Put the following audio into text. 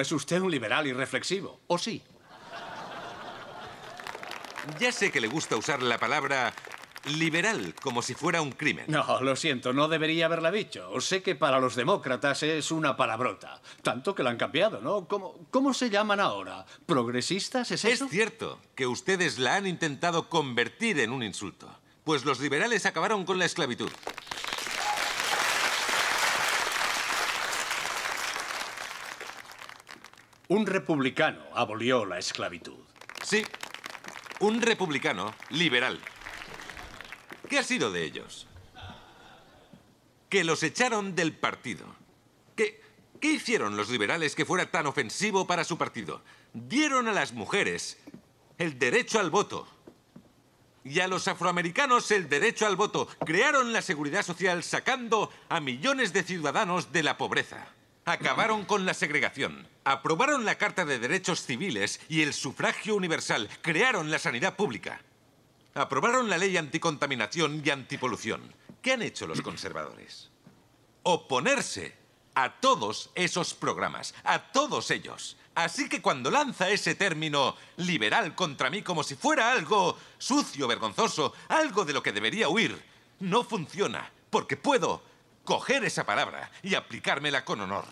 es usted un liberal irreflexivo, ¿o sí? Ya sé que le gusta usar la palabra liberal como si fuera un crimen. No, lo siento, no debería haberla dicho. Sé que para los demócratas es una palabrota. Tanto que la han cambiado, ¿no? ¿Cómo, cómo se llaman ahora? ¿Progresistas? ¿Es, eso? es cierto que ustedes la han intentado convertir en un insulto. Pues los liberales acabaron con la esclavitud. Un republicano abolió la esclavitud. Sí, un republicano liberal. ¿Qué ha sido de ellos? Que los echaron del partido. ¿Qué, ¿Qué hicieron los liberales que fuera tan ofensivo para su partido? Dieron a las mujeres el derecho al voto y a los afroamericanos el derecho al voto. Crearon la seguridad social sacando a millones de ciudadanos de la pobreza. Acabaron con la segregación, aprobaron la Carta de Derechos Civiles y el sufragio universal, crearon la sanidad pública, aprobaron la ley anticontaminación y antipolución. ¿Qué han hecho los conservadores? Oponerse a todos esos programas, a todos ellos. Así que cuando lanza ese término liberal contra mí como si fuera algo sucio, vergonzoso, algo de lo que debería huir, no funciona, porque puedo coger esa palabra y aplicármela con honor.